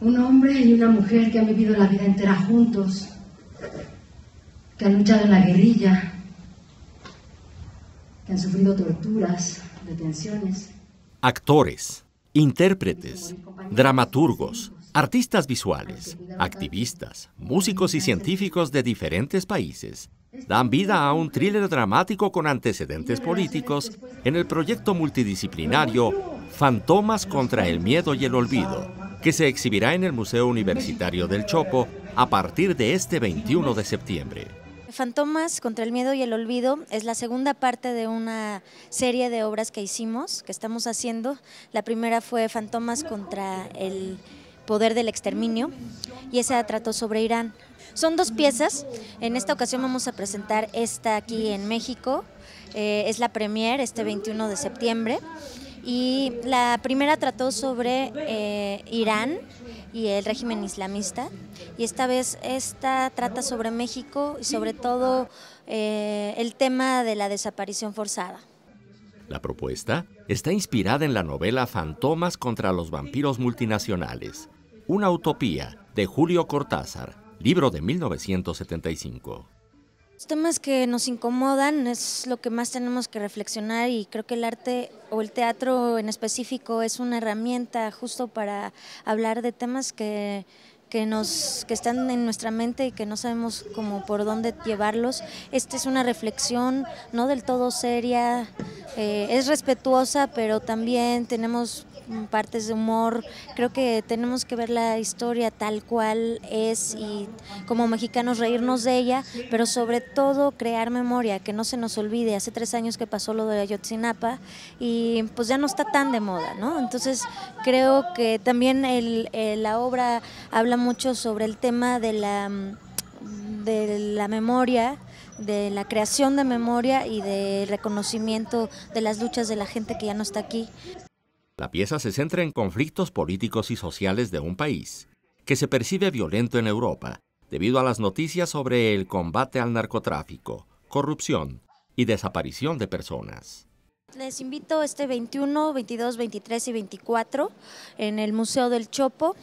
un hombre y una mujer que han vivido la vida entera juntos, que han luchado en la guerrilla, que han sufrido torturas, detenciones. Actores, intérpretes, dramaturgos, artistas visuales, activistas, músicos y este científicos de diferentes países este dan vida a un thriller dramático con antecedentes políticos en el proyecto multidisciplinario Fantomas contra el Miedo y el Olvido, que se exhibirá en el Museo Universitario del Chopo a partir de este 21 de septiembre. Fantomas contra el miedo y el olvido es la segunda parte de una serie de obras que hicimos, que estamos haciendo. La primera fue Fantomas contra el poder del exterminio y esa trató sobre Irán. Son dos piezas, en esta ocasión vamos a presentar esta aquí en México, eh, es la premier este 21 de septiembre y la primera trató sobre eh, Irán y el régimen islamista y esta vez esta trata sobre México y sobre todo eh, el tema de la desaparición forzada. La propuesta está inspirada en la novela Fantomas contra los vampiros multinacionales, una utopía de Julio Cortázar, libro de 1975. Los temas que nos incomodan es lo que más tenemos que reflexionar y creo que el arte o el teatro en específico es una herramienta justo para hablar de temas que que nos que están en nuestra mente y que no sabemos cómo por dónde llevarlos. Esta es una reflexión no del todo seria, eh, es respetuosa, pero también tenemos partes de humor. Creo que tenemos que ver la historia tal cual es y como mexicanos reírnos de ella, pero sobre todo crear memoria, que no se nos olvide. Hace tres años que pasó lo de Ayotzinapa y pues ya no está tan de moda, ¿no? Entonces creo que también el, eh, la obra habla mucho sobre el tema de la, de la memoria de la creación de memoria y de reconocimiento de las luchas de la gente que ya no está aquí. La pieza se centra en conflictos políticos y sociales de un país que se percibe violento en Europa debido a las noticias sobre el combate al narcotráfico, corrupción y desaparición de personas. Les invito este 21, 22, 23 y 24 en el Museo del Chopo.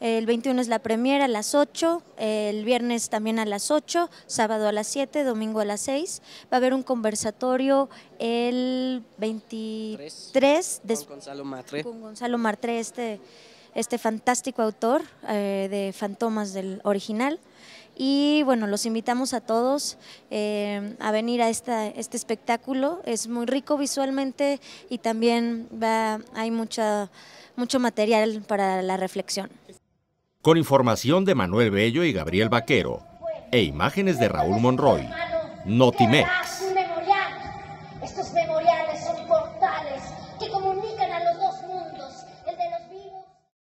El 21 es la premiera a las 8, el viernes también a las 8, sábado a las 7, domingo a las 6. Va a haber un conversatorio el 23 con Gonzalo Martre. Con Gonzalo este, este fantástico autor eh, de Fantomas del original. Y bueno, los invitamos a todos eh, a venir a esta, este espectáculo. Es muy rico visualmente y también va, hay mucha, mucho material para la reflexión. Con información de Manuel Bello y Gabriel Vaquero e imágenes de Raúl Monroy, Notimex.